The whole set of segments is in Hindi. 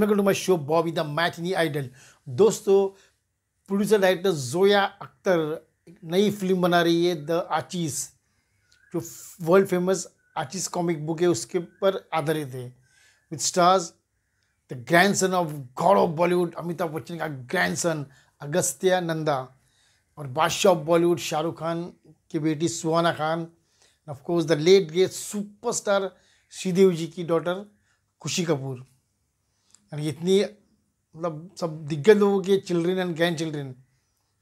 welcome to my show Bobby the Matinee idol दोस्तों प्रोड्यूसर डायरेक्टर जोया अख्तर नई फिल्म बना रही है द आचीस जो world famous Archies comic book है उसके पर आधारित है with stars the grand son of god of Bollywood Amitabh Bachchan का ग्रैंड सन अगस्त्या नंदा और बादशाह ऑफ बॉलीवुड शाहरुख खान की बेटी Suhana Khan of course the late great superstar Sridevi ji की डॉटर खुशी कपूर यानी इतनी मतलब सब दिग्गज लोगों के चिल्ड्रेन एंड ग्रैंड चिल्ड्रेन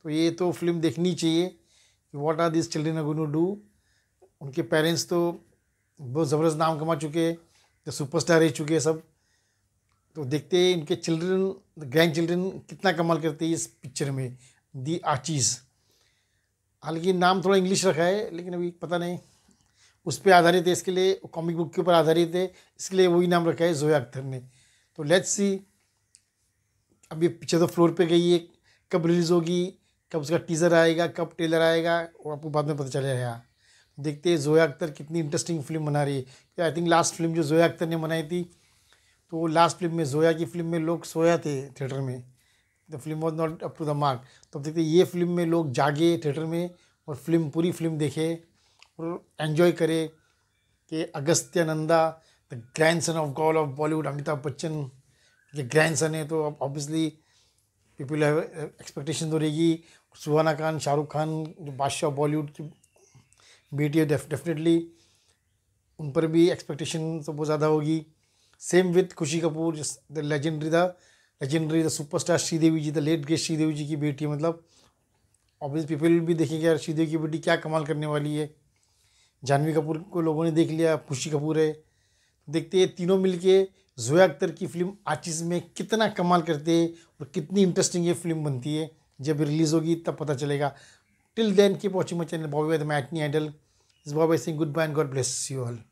तो ये तो फिल्म देखनी चाहिए कि what are this children going do उनके पेरेंट्स तो बहुत ज़बरदस्त नाम कमा चुके हैं सुपरस्टार रह चुके हैं सब तो देखते हैं इनके चिल्ड्रेन ग्रैंड चिल्ड्रेन कितना कमाल करते हैं इस पिक्चर में दी आचीज़ हालांकि नाम थोड़ा इंग्लिश रखा है लेकिन अभी पता नहीं उस पर आधारित है इसके लिए कॉमिक बुक के ऊपर आधारित है इसके लिए वही नाम रखा है जोया अख्तर ने तो लेट्स सी अब ये पिक्चर तो फ्लोर पे गई है कब रिलीज़ होगी कब उसका टीज़र आएगा कब ट्रेलर आएगा वो आपको बाद में पता चलेगा देखते हैं जोया अख्तर कितनी इंटरेस्टिंग फिल्म बना रही है आई थिंक लास्ट फिल्म जो जोया अख्तर ने बनाई थी तो लास्ट फिल्म में जोया की फिल्म में लोग सोया थे थिएटर में the film was not up to the mark तो अब देखते ये फिल्म में लोग जागे थिएटर में और फिल्म पूरी फिल्म देखे और एन्जॉय करे कि Nanda the grand son of god of Bollywood Amitabh Bachchan के सन है तो अब ऑब्वियसली पीपल हैव एक्सपेक्टेशन तो रहेगी सुहाना खान शाहरुख खान जो बादशाह बॉलीवुड की बेटी है डेफिनेटली उन पर भी एक्सपेक्टेशन तो बहुत ज़्यादा होगी same with Khushi Kapoor the legendary the legendary the superstar Sridevi ji the late great Sridevi ji की बेटी है मतलब ऑब्वियस पीपल भी देखेंगे यार श्रीदेवी की बेटी क्या कमाल करने वाली है जानवी कपूर को लोगों ने देख लिया खुशी कपूर है देखते हैं तीनों मिल के जोया अख्तर की फ़िल्म आचिस में कितना कमाल करते हैं और कितनी इंटरेस्टिंग ये फिल्म बनती है जब रिलीज़ होगी तब पता चलेगा till then keep watching my channel Bobby with matinee idol इस Bobby Singh goodbye and God bless you all